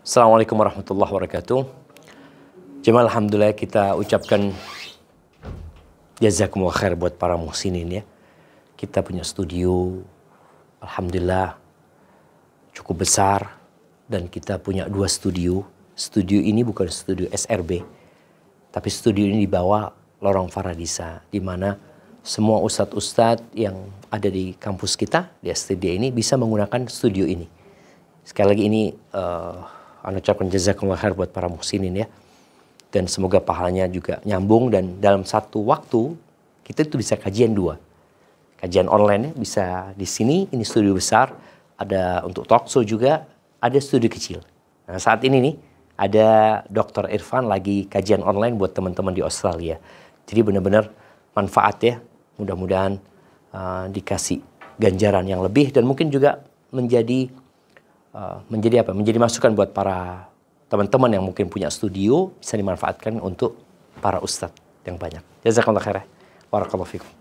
Assalamualaikum warahmatullahi wabarakatuh. Jemaah alhamdulillah kita ucapkan jazakumullah khair buat para muhsinin ya. Kita punya studio alhamdulillah cukup besar dan kita punya dua studio. Studio ini bukan studio SRB, tapi studio ini dibawa lorong Faradisa di mana semua ustadz-ustadz yang ada di kampus kita di STD ini bisa menggunakan studio ini. Sekali lagi ini uh, anda ucapkan jazakumullah khair buat para muhsinin ya. Dan semoga pahalanya juga nyambung dan dalam satu waktu kita itu bisa kajian dua. Kajian online ya, bisa di sini, ini studio besar, ada untuk talkshow juga, ada studio kecil. Nah saat ini nih ada Dr. Irfan lagi kajian online buat teman-teman di Australia. Jadi benar-benar manfaat ya, mudah-mudahan uh, dikasih ganjaran yang lebih dan mungkin juga menjadi Eh, menjadi apa? Menjadi masukan buat para teman-teman yang mungkin punya studio bisa dimanfaatkan untuk para ustadz yang banyak. Jazakallah khairah. Warahmatullahi wabarakatuh.